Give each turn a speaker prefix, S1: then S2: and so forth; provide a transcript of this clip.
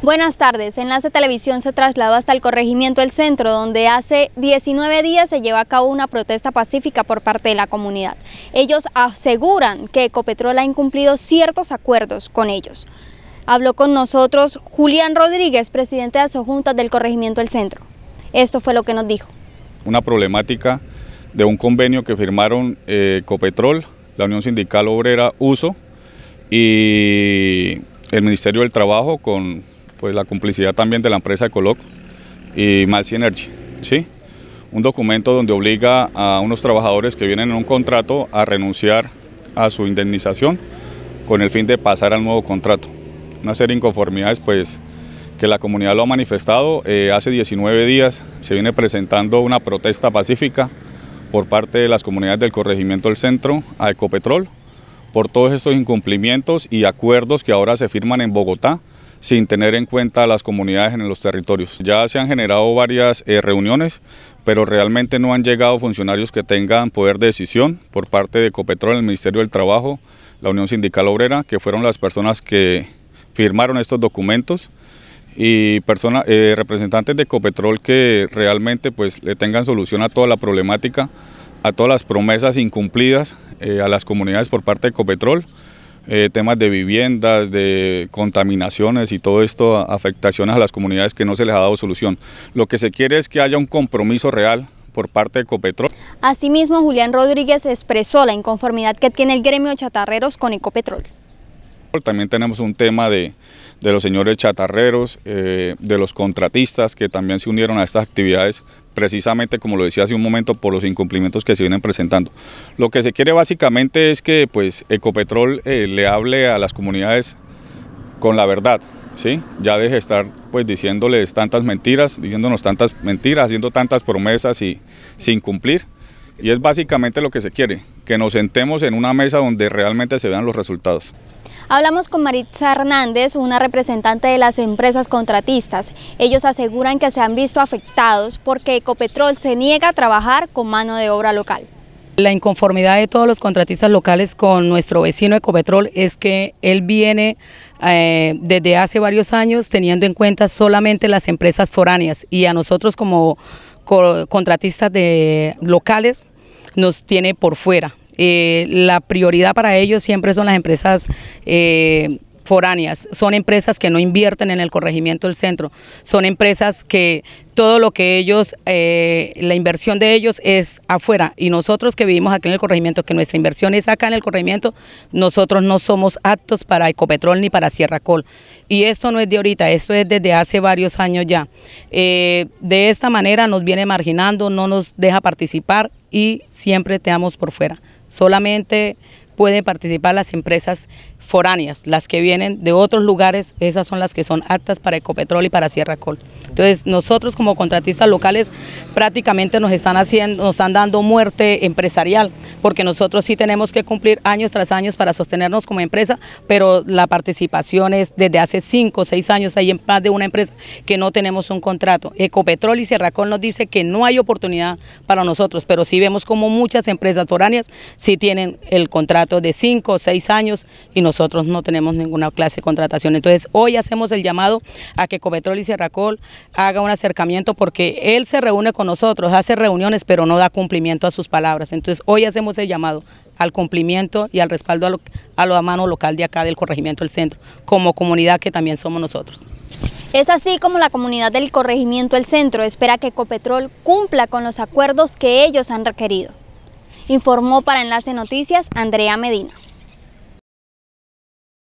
S1: Buenas tardes. Enlace Televisión se trasladó hasta el corregimiento El Centro, donde hace 19 días se lleva a cabo una protesta pacífica por parte de la comunidad. Ellos aseguran que Ecopetrol ha incumplido ciertos acuerdos con ellos. Habló con nosotros Julián Rodríguez, presidente de Asojuntas del corregimiento El Centro. Esto fue lo que nos dijo.
S2: Una problemática de un convenio que firmaron eh, Ecopetrol, la Unión Sindical Obrera USO y el Ministerio del Trabajo con pues la complicidad también de la empresa Ecoloc y Malsi Energy, ¿sí? Un documento donde obliga a unos trabajadores que vienen en un contrato a renunciar a su indemnización con el fin de pasar al nuevo contrato. Una serie de inconformidades pues que la comunidad lo ha manifestado. Eh, hace 19 días se viene presentando una protesta pacífica por parte de las comunidades del corregimiento del centro a Ecopetrol por todos estos incumplimientos y acuerdos que ahora se firman en Bogotá sin tener en cuenta a las comunidades en los territorios. Ya se han generado varias eh, reuniones, pero realmente no han llegado funcionarios que tengan poder de decisión por parte de Copetrol, el Ministerio del Trabajo, la Unión Sindical Obrera, que fueron las personas que firmaron estos documentos y personas, eh, representantes de Copetrol que realmente pues, le tengan solución a toda la problemática, a todas las promesas incumplidas eh, a las comunidades por parte de Copetrol. Eh, temas de viviendas, de contaminaciones y todo esto, afectaciones a las comunidades que no se les ha dado solución. Lo que se quiere es que haya un compromiso real por parte de Ecopetrol.
S1: Asimismo, Julián Rodríguez expresó la inconformidad que tiene el gremio chatarreros con Ecopetrol.
S2: También tenemos un tema de, de los señores chatarreros, eh, de los contratistas que también se unieron a estas actividades precisamente como lo decía hace un momento por los incumplimientos que se vienen presentando. Lo que se quiere básicamente es que pues Ecopetrol eh, le hable a las comunidades con la verdad, ¿sí? Ya deje de estar pues diciéndoles tantas mentiras, diciéndonos tantas mentiras, haciendo tantas promesas y sin cumplir. Y es básicamente lo que se quiere, que nos sentemos en una mesa donde realmente se vean los resultados.
S1: Hablamos con Maritza Hernández, una representante de las empresas contratistas. Ellos aseguran que se han visto afectados porque Ecopetrol se niega a trabajar con mano de obra local.
S3: La inconformidad de todos los contratistas locales con nuestro vecino Ecopetrol es que él viene eh, desde hace varios años teniendo en cuenta solamente las empresas foráneas y a nosotros como contratistas de locales nos tiene por fuera. Eh, la prioridad para ellos siempre son las empresas eh, foráneas, son empresas que no invierten en el corregimiento del centro, son empresas que todo lo que ellos, eh, la inversión de ellos es afuera y nosotros que vivimos aquí en el corregimiento, que nuestra inversión es acá en el corregimiento, nosotros no somos aptos para Ecopetrol ni para Sierra Col. Y esto no es de ahorita, esto es desde hace varios años ya. de esta manera nos viene marginando, no nos deja participar y siempre te damos por fuera solamente pueden participar las empresas foráneas, las que vienen de otros lugares, esas son las que son aptas para Ecopetrol y para Sierra Col. Entonces nosotros como contratistas locales prácticamente nos están haciendo, nos están dando muerte empresarial, porque nosotros sí tenemos que cumplir años tras años para sostenernos como empresa, pero la participación es desde hace cinco o seis años, hay más de una empresa que no tenemos un contrato. Ecopetrol y Sierra Col nos dice que no hay oportunidad para nosotros, pero sí vemos como muchas empresas foráneas sí tienen el contrato de 5 o 6 años y nosotros no tenemos ninguna clase de contratación. Entonces hoy hacemos el llamado a que Copetrol y Serracol haga un acercamiento porque él se reúne con nosotros, hace reuniones pero no da cumplimiento a sus palabras. Entonces hoy hacemos el llamado al cumplimiento y al respaldo a, lo, a mano local de acá del corregimiento del centro, como comunidad que también somos nosotros.
S1: Es así como la comunidad del corregimiento El Centro espera que Copetrol cumpla con los acuerdos que ellos han requerido informó para Enlace Noticias Andrea Medina.